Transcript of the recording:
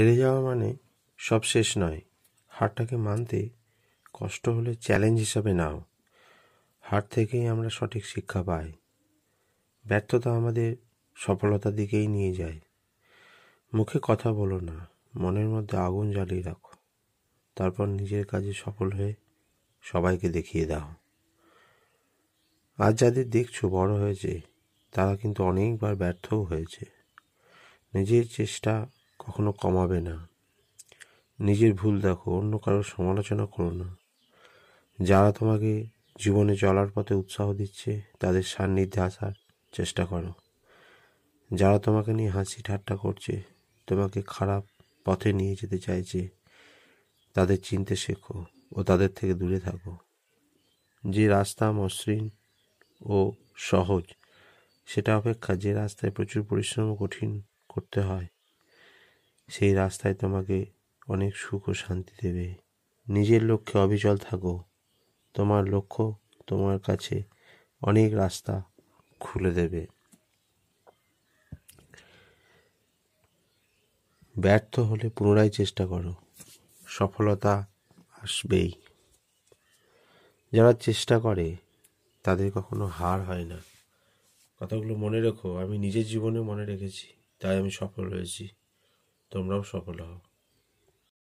হেরে যাওয়া মানে সব শেষ নয় হারটাকে মানতে কষ্ট হলে চ্যালেঞ্জ হিসাবে নাও হার থেকেই আমরা সঠিক শিক্ষা পাই ব্যর্থতা আমাদের সফলতার দিকেই নিয়ে যায় মুখে কথা বলো না মনের মধ্যে আগুন জ্বালিয়ে রাখো তারপর নিজের কাজে সফল হয়ে সবাইকে দেখিয়ে দাও আজ যাদের দেখছো বড় হয়েছে তারা কিন্তু অনেকবার ব্যর্থও হয়েছে নিজের চেষ্টা কখনো কমাবে না নিজের ভুল দেখো অন্য কারোর সমালোচনা করো না যারা তোমাকে জীবনে চলার পথে উৎসাহ দিচ্ছে তাদের সান্নিধ্যে আসার চেষ্টা করো যারা তোমাকে নিয়ে হাসি ঠাট্টা করছে তোমাকে খারাপ পথে নিয়ে যেতে চাইছে তাদের চিনতে শেখো ও তাদের থেকে দূরে থাকো যে রাস্তা মসৃণ ও সহজ সেটা অপেক্ষা যে রাস্তায় প্রচুর পরিশ্রম কঠিন করতে হয় সেই রাস্তায় তোমাকে অনেক সুখ ও শান্তি দেবে নিজের লক্ষ্যে অবিচল থাকো তোমার লক্ষ্য তোমার কাছে অনেক রাস্তা খুলে দেবে ব্যর্থ হলে পুনরায় চেষ্টা করো সফলতা আসবেই যারা চেষ্টা করে তাদের কখনো হার হয় না কথাগুলো মনে রেখো আমি নিজের জীবনে মনে রেখেছি তাই আমি সফল হয়েছি তোমরাও সফল হও